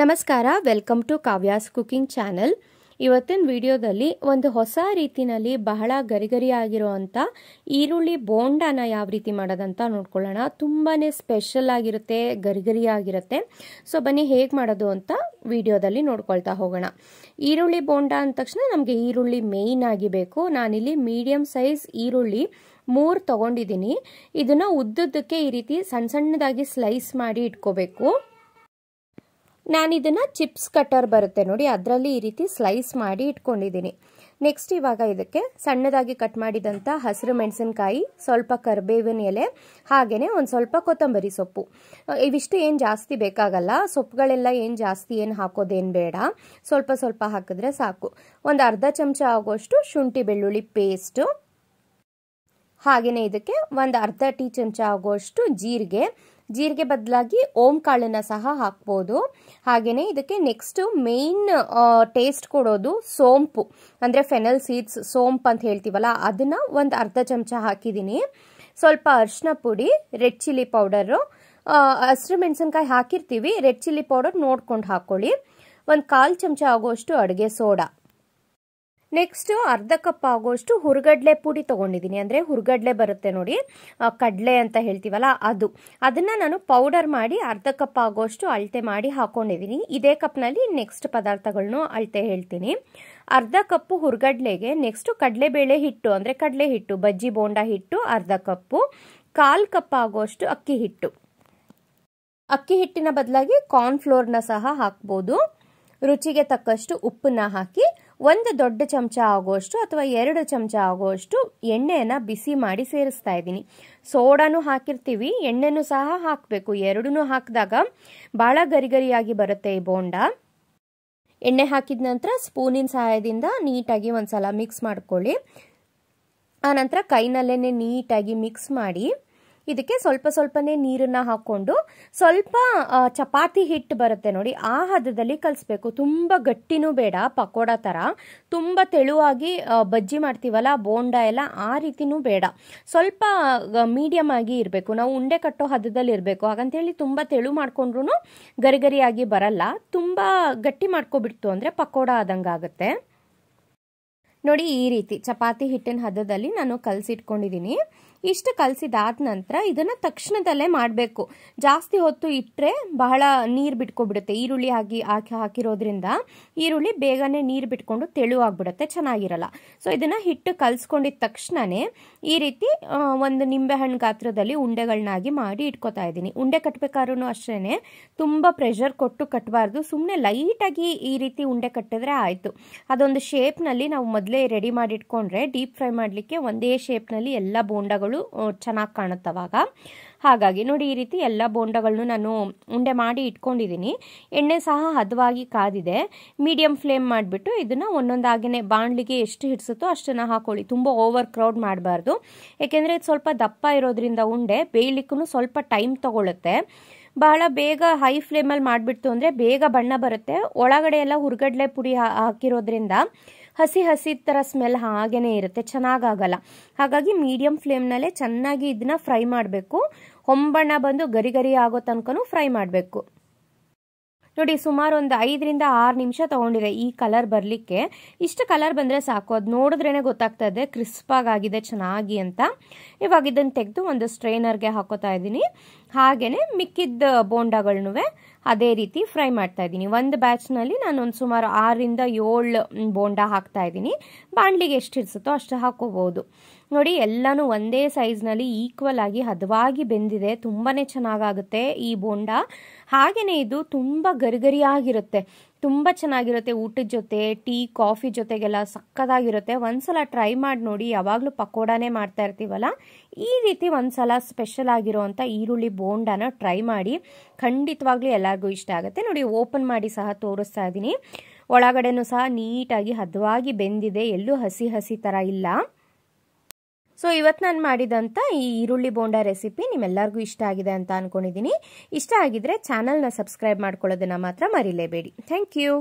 ನಮಸ್ಕಾರ welcome to Kavya's cooking channel ಇವತ್ತಿನ ವಿಡಿಯೋದಲ್ಲಿ ಒಂದು ಹೊಸ ರೀತಿನಲ್ಲಿ ಬಹಳ ಗರಿಗರಿಯಾಗಿರುವಂಥ ಈರುಳ್ಳಿ ಬೋಂಡಾನ ಯಾವ ರೀತಿ ಮಾಡೋದಂತ ನೋಡ್ಕೊಳ್ಳೋಣ ತುಂಬಾ ಸ್ಪೆಷಲ್ ಆಗಿರುತ್ತೆ ಗರಿಗರಿಯಾಗಿರುತ್ತೆ ಸೊ ಬನ್ನಿ ಹೇಗೆ ಮಾಡೋದು ಅಂತ ವಿಡಿಯೋದಲ್ಲಿ ನೋಡ್ಕೊಳ್ತಾ ಹೋಗೋಣ ಈರುಳ್ಳಿ ಬೋಂಡ ಅಂದ ತಕ್ಷಣ ನಮಗೆ ಈರುಳ್ಳಿ ಮೇಯ್ನ್ ಆಗಿ ಬೇಕು ನಾನಿಲ್ಲಿ ಮೀಡಿಯಮ್ ಸೈಜ್ ಈರುಳ್ಳಿ ಮೂರು ತಗೊಂಡಿದ್ದೀನಿ ಇದನ್ನು ಉದ್ದುದ್ದಕ್ಕೆ ಈ ರೀತಿ ಸಣ್ಣ ಸಣ್ಣದಾಗಿ ಸ್ಲೈಸ್ ಮಾಡಿ ಇಟ್ಕೋಬೇಕು ನಾನಿದನ್ನು ಚಿಪ್ಸ್ ಕಟರ್ ಬರುತ್ತೆ ನೋಡಿ ಅದರಲ್ಲಿ ಈ ರೀತಿ ಸ್ಲೈಸ್ ಮಾಡಿ ಇಟ್ಕೊಂಡಿದ್ದೀನಿ ನೆಕ್ಸ್ಟ್ ಇವಾಗ ಇದಕ್ಕೆ ಸಣ್ಣದಾಗಿ ಕಟ್ ಮಾಡಿದಂಥ ಹಸಿರು ಮೆಣಸಿನ್ಕಾಯಿ ಸ್ವಲ್ಪ ಕರಿಬೇವಿನ ಎಲೆ ಹಾಗೇ ಒಂದು ಸ್ವಲ್ಪ ಕೊತ್ತಂಬರಿ ಸೊಪ್ಪು ಇವಿಷ್ಟು ಏನು ಜಾಸ್ತಿ ಬೇಕಾಗಲ್ಲ ಸೊಪ್ಪುಗಳೆಲ್ಲ ಏನು ಜಾಸ್ತಿ ಏನು ಹಾಕೋದೇನು ಬೇಡ ಸ್ವಲ್ಪ ಸ್ವಲ್ಪ ಹಾಕಿದ್ರೆ ಸಾಕು ಒಂದು ಅರ್ಧ ಚಮಚ ಆಗೋಷ್ಟು ಶುಂಠಿ ಬೆಳ್ಳುಳ್ಳಿ ಪೇಸ್ಟು ಹಾಗೆಯೇ ಇದಕ್ಕೆ ಒಂದು ಅರ್ಧ ಟೀ ಚಮಚ ಆಗುವಷ್ಟು ಜೀರಿಗೆ ಜೀರಿಗೆ ಬದಲಾಗಿ ಓಂ ಕಾಳನ್ನು ಸಹ ಹಾಕ್ಬೋದು ಹಾಗೆಯೇ ಇದಕ್ಕೆ ನೆಕ್ಸ್ಟ್ ಮೇನ್ ಟೇಸ್ಟ್ ಕೊಡೋದು ಸೋಂಪು ಅಂದರೆ ಫೆನಲ್ ಸೀಡ್ಸ್ ಸೋಂಪು ಅಂತ ಹೇಳ್ತೀವಲ್ಲ ಅದನ್ನು ಒಂದು ಅರ್ಧ ಚಮಚ ಹಾಕಿದ್ದೀನಿ ಸ್ವಲ್ಪ ಅರಿಶಿನ ಪುಡಿ ರೆಡ್ ಚಿಲ್ಲಿ ಪೌಡರು ಹಸಿರು ಮೆಣಸಿನ್ಕಾಯಿ ಹಾಕಿರ್ತೀವಿ ರೆಡ್ ಚಿಲ್ಲಿ ಪೌಡರ್ ನೋಡ್ಕೊಂಡು ಹಾಕ್ಕೊಳ್ಳಿ ಒಂದು ಕಾಲು ಚಮಚ ಆಗುವಷ್ಟು ಅಡುಗೆ ಸೋಡಾ ನೆಕ್ಸ್ಟ್ ಅರ್ಧ ಕಪ್ ಆಗೋಷ್ಟು ಹುರುಗಡ್ಲೆ ಪುಡಿ ತೊಗೊಂಡಿದ್ದೀನಿ ಅಂದ್ರೆ ಹುರುಗಡ್ಲೆ ಬರುತ್ತೆ ನೋಡಿ ಕಡಲೆ ಅಂತ ಹೇಳ್ತೀವಲ್ಲ ಅದು ಅದನ್ನ ನಾನು ಪೌಡರ್ ಮಾಡಿ ಅರ್ಧ ಕಪ್ ಆಗೋಷ್ಟು ಅಳತೆ ಮಾಡಿ ಹಾಕೊಂಡಿದ್ದೀನಿ ಇದೇ ಕಪ್ನಲ್ಲಿ ನೆಕ್ಸ್ಟ್ ಪದಾರ್ಥಗಳನ್ನು ಅಳತೆ ಹೇಳ್ತೀನಿ ಅರ್ಧ ಕಪ್ಪು ಹುರುಗಡ್ಲೆಗೆ ನೆಕ್ಸ್ಟು ಬೇಳೆ ಹಿಟ್ಟು ಅಂದ್ರೆ ಕಡಲೆ ಹಿಟ್ಟು ಬಜ್ಜಿ ಬೋಂಡ ಹಿಟ್ಟು ಅರ್ಧ ಕಪ್ಪು ಕಾಲ್ ಕಪ್ ಆಗೋಷ್ಟು ಅಕ್ಕಿ ಹಿಟ್ಟು ಅಕ್ಕಿ ಹಿಟ್ಟಿನ ಬದಲಾಗಿ ಕಾರ್ನ್ ಫ್ಲೋರ್ನ ಸಹ ಹಾಕ್ಬೋದು ರುಚಿಗೆ ತಕ್ಕಷ್ಟು ಉಪ್ಪನ್ನ ಹಾಕಿ ಒಂದು ದೊಡ್ಡ ಚಮಚ ಆಗುವಷ್ಟು ಅಥವಾ ಎರಡು ಚಮಚ ಆಗುವಷ್ಟು ಎಣ್ಣೆಯನ್ನು ಬಿಸಿ ಮಾಡಿ ಸೇರಿಸ್ತಾ ಇದ್ದೀನಿ ಸೋಡಾನು ಹಾಕಿರ್ತೀವಿ ಎಣ್ಣೆನೂ ಸಹ ಹಾಕಬೇಕು ಎರಡೂ ಹಾಕಿದಾಗ ಭಾಳ ಗರಿಗರಿಯಾಗಿ ಬರುತ್ತೆ ಈ ಬೋಂಡ ಎಣ್ಣೆ ಹಾಕಿದ ನಂತರ ಸ್ಪೂನಿನ ಸಹಾಯದಿಂದ ನೀಟಾಗಿ ಒಂದು ಸಲ ಮಿಕ್ಸ್ ಮಾಡ್ಕೊಳ್ಳಿ ಆನಂತರ ಕೈನಲ್ಲೇ ನೀಟಾಗಿ ಮಿಕ್ಸ್ ಮಾಡಿ ಇದಕ್ಕೆ ಸ್ವಲ್ಪ ಸ್ವಲ್ಪನೇ ನೀರನ್ನ ಹಾಕೊಂಡು ಸ್ವಲ್ಪ ಚಪಾತಿ ಹಿಟ್ಟು ಬರುತ್ತೆ ನೋಡಿ ಆ ಹದದಲ್ಲಿ ಕಲಿಸ್ಬೇಕು ತುಂಬ ಗಟ್ಟಿನೂ ಬೇಡ ಪಕೋಡ ಥರ ತುಂಬ ತೆಳುವಾಗಿ ಬಜ್ಜಿ ಮಾಡ್ತೀವಲ್ಲ ಬೋಂಡ ಎಲ್ಲ ಆ ರೀತಿನೂ ಬೇಡ ಸ್ವಲ್ಪ ಮೀಡಿಯಮ್ ಆಗಿ ಇರಬೇಕು ನಾವು ಉಂಡೆ ಕಟ್ಟೋ ಹದದಲ್ಲಿ ಇರಬೇಕು ಹಾಗಂತೇಳಿ ತುಂಬ ತೆಳು ಮಾಡ್ಕೊಂಡ್ರೂ ಗರಿಗರಿಯಾಗಿ ಬರಲ್ಲ ತುಂಬ ಗಟ್ಟಿ ಮಾಡ್ಕೊಬಿಡ್ತು ಅಂದರೆ ಪಕೋಡ ಆದಂಗಾಗುತ್ತೆ ನೋಡಿ ಈ ರೀತಿ ಚಪಾತಿ ಹಿಟ್ಟಿನ ಹದದಲ್ಲಿ ನಾನು ಕಲಸಿಟ್ಕೊಂಡಿದ್ದೀನಿ ಇಷ್ಟು ಕಲಸಿದಾದ ನಂತರ ಇದನ್ನು ತಕ್ಷಣದಲ್ಲೇ ಮಾಡಬೇಕು ಜಾಸ್ತಿ ಹೊತ್ತು ಇಟ್ಟರೆ ಬಹಳ ನೀರು ಬಿಟ್ಕೊಬಿಡುತ್ತೆ ಈರುಳ್ಳಿ ಹಾಕಿ ಹಾಕಿ ಹಾಕಿರೋದ್ರಿಂದ ಈರುಳ್ಳಿ ಬೇಗನೆ ನೀರು ಬಿಟ್ಕೊಂಡು ತೆಳುವಾಗ್ಬಿಡುತ್ತೆ ಚೆನ್ನಾಗಿರಲ್ಲ ಸೊ ಇದನ್ನು ಹಿಟ್ಟು ಕಲ್ಸ್ಕೊಂಡಿದ ತಕ್ಷಣವೇ ಈ ರೀತಿ ಒಂದು ನಿಂಬೆಹಣ್ಣು ಗಾತ್ರದಲ್ಲಿ ಉಂಡೆಗಳನ್ನಾಗಿ ಮಾಡಿ ಇಟ್ಕೋತಾ ಇದ್ದೀನಿ ಉಂಡೆ ಕಟ್ಟಬೇಕಾದ್ರೂ ಅಷ್ಟೇ ತುಂಬ ಪ್ರೆಷರ್ ಕೊಟ್ಟು ಕಟ್ಟಬಾರ್ದು ಸುಮ್ಮನೆ ಲೈಟಾಗಿ ಈ ರೀತಿ ಉಂಡೆ ಕಟ್ಟಿದ್ರೆ ಆಯಿತು ಅದೊಂದು ಶೇಪ್ನಲ್ಲಿ ನಾವು ಮೊದಲೇ ರೆಡಿ ಮಾಡಿ ಇಟ್ಕೊಂಡ್ರೆ ಡೀಪ್ ಫ್ರೈ ಮಾಡಲಿಕ್ಕೆ ಒಂದೇ ಶೇಪ್ನಲ್ಲಿ ಎಲ್ಲ ಬೋಂಡಗಳು ಬೋಂಡಗಳು ಚೆನ್ನಾಗಿ ಕಾಣುತ್ತವಾಗ ಹಾಗಾಗಿ ನೋಡಿ ಈ ರೀತಿ ಎಲ್ಲ ಬೋಂಡಗಳನ್ನು ನಾನು ಉಂಡೆ ಮಾಡಿ ಇಟ್ಕೊಂಡಿದ್ದೀನಿ ಎಣ್ಣೆ ಸಹ ಹದವಾಗಿ ಕಾದಿದೆ ಮೀಡಿಯಂ ಫ್ಲೇಮ್ ಮಾಡಿಬಿಟ್ಟು ಇದನ್ನು ಒಂದೊಂದಾಗಿನೇ ಬಾಣಲಿಗೆ ಎಷ್ಟು ಹಿಡಿಸುತ್ತೋ ಅಷ್ಟನ್ನು ಹಾಕೊಳ್ಳಿ ತುಂಬ ಓವರ್ ಕ್ರೌಡ್ ಮಾಡಬಾರ್ದು ಏಕೆಂದರೆ ಇದು ಸ್ವಲ್ಪ ದಪ್ಪ ಇರೋದ್ರಿಂದ ಉಂಡೆ ಬೇಯಲಿಕ್ಕೂ ಸ್ವಲ್ಪ ಟೈಮ್ ತಗೊಳುತ್ತೆ ಬಹಳ ಬೇಗ ಹೈ ಫ್ಲೇಮಲ್ಲಿ ಮಾಡಿಬಿಡ್ತು ಅಂದರೆ ಬೇಗ ಬಣ್ಣ ಬರುತ್ತೆ ಒಳಗಡೆ ಎಲ್ಲ ಹುರ್ಗಡ್ಲೆ ಪುಡಿ ಹಾಕಿರೋದ್ರಿಂದ ಹಸಿ ಹಸಿ ಥರ ಸ್ಮೆಲ್ ಹಾಗೇ ಇರುತ್ತೆ ಚೆನ್ನಾಗಾಗಲ್ಲ ಹಾಗಾಗಿ ಮೀಡಿಯಮ್ ಫ್ಲೇಮ್ನಲ್ಲೇ ಚೆನ್ನಾಗಿ ಇದನ್ನ ಫ್ರೈ ಮಾಡಬೇಕು ಹೊಂಬಣ್ಣ ಬಂದು ಗರಿ ಗರಿ ಆಗೋ ತನಕನೂ ಫ್ರೈ ಮಾಡಬೇಕು ನೋಡಿ ಸುಮಾರು ಒಂದು ಐದರಿಂದ ಆರು ನಿಮಿಷ ತಗೊಂಡಿದೆ ಈ ಕಲರ್ ಬರಲಿಕ್ಕೆ ಇಷ್ಟು ಕಲರ್ ಬಂದರೆ ಸಾಕು ಅದು ನೋಡಿದ್ರೇ ಗೊತ್ತಾಗ್ತಾ ಇದೆ ಆಗಿದೆ ಚೆನ್ನಾಗಿ ಅಂತ ಇವಾಗ ಇದನ್ನು ತೆಗೆದು ಒಂದು ಸ್ಟ್ರೈನರ್ಗೆ ಹಾಕೋತಾ ಇದ್ದೀನಿ ಹಾಗೆಯೇ ಮಿಕ್ಕಿದ್ದ ಬೋಂಡಾಗಳನ್ನೂ ಅದೇ ರೀತಿ ಫ್ರೈ ಮಾಡ್ತಾ ಇದ್ದೀನಿ ಒಂದು ಬ್ಯಾಚ್ನಲ್ಲಿ ಒಂದು ಸುಮಾರು ಆರರಿಂದ ಏಳು ಬೋಂಡ ಹಾಕ್ತಾ ಇದ್ದೀನಿ ಬಾಣಲಿಗೆ ಎಷ್ಟು ಇರ್ಸುತ್ತೋ ಅಷ್ಟು ಹಾಕೋಬಹುದು ನೋಡಿ ಎಲ್ಲನೂ ಒಂದೇ ಸೈಜ್ನಲ್ಲಿ ಈಕ್ವಲ್ ಆಗಿ ಹದವಾಗಿ ಬೆಂದಿದೆ ತುಂಬಾ ಚೆನ್ನಾಗಾಗುತ್ತೆ ಈ ಬೋಂಡ ಹಾಗೆಯೇ ಇದು ತುಂಬ ಗರಿಗರಿಯಾಗಿರುತ್ತೆ ತುಂಬ ಚೆನ್ನಾಗಿರುತ್ತೆ ಊಟದ ಜೊತೆ ಟೀ ಕಾಫಿ ಜೊತೆಗೆಲ್ಲ ಸಕ್ಕದಾಗಿರುತ್ತೆ ಒಂದ್ಸಲ ಟ್ರೈ ಮಾಡಿ ನೋಡಿ ಯಾವಾಗಲೂ ಪಕೋಡಾನೇ ಮಾಡ್ತಾ ಇರ್ತೀವಲ್ಲ ಈ ರೀತಿ ಒಂದ್ಸಲ ಸ್ಪೆಷಲ್ ಆಗಿರೋವಂಥ ಈರುಳ್ಳಿ ಬೋಂಡಾನ ಟ್ರೈ ಮಾಡಿ ಖಂಡಿತವಾಗ್ಲೂ ಎಲ್ಲರಿಗೂ ಇಷ್ಟ ಆಗುತ್ತೆ ನೋಡಿ ಓಪನ್ ಮಾಡಿ ಸಹ ತೋರಿಸ್ತಾ ಇದ್ದೀನಿ ಒಳಗಡೆನೂ ಸಹ ನೀಟಾಗಿ ಹದವಾಗಿ ಬೆಂದಿದೆ ಎಲ್ಲೂ ಹಸಿ ಹಸಿ ಥರ ಇಲ್ಲ ಸೊ ಇವತ್ತು ನಾನು ಮಾಡಿದಂಥ ಈ ಈರುಳ್ಳಿ ಬೋಂಡ ರೆಸಿಪಿ ನಿಮ್ಮೆಲ್ಲರಿಗೂ ಇಷ್ಟ ಆಗಿದೆ ಅಂತ ಅಂದ್ಕೊಂಡಿದ್ದೀನಿ ಇಷ್ಟ ಆಗಿದ್ರೆ ಚಾನಲ್ನ ಸಬ್ಸ್ಕ್ರೈಬ್ ಮಾಡ್ಕೊಳ್ಳೋದನ್ನು ಮಾತ್ರ ಮರಿಲೇಬೇಡಿ ಥ್ಯಾಂಕ್ ಯು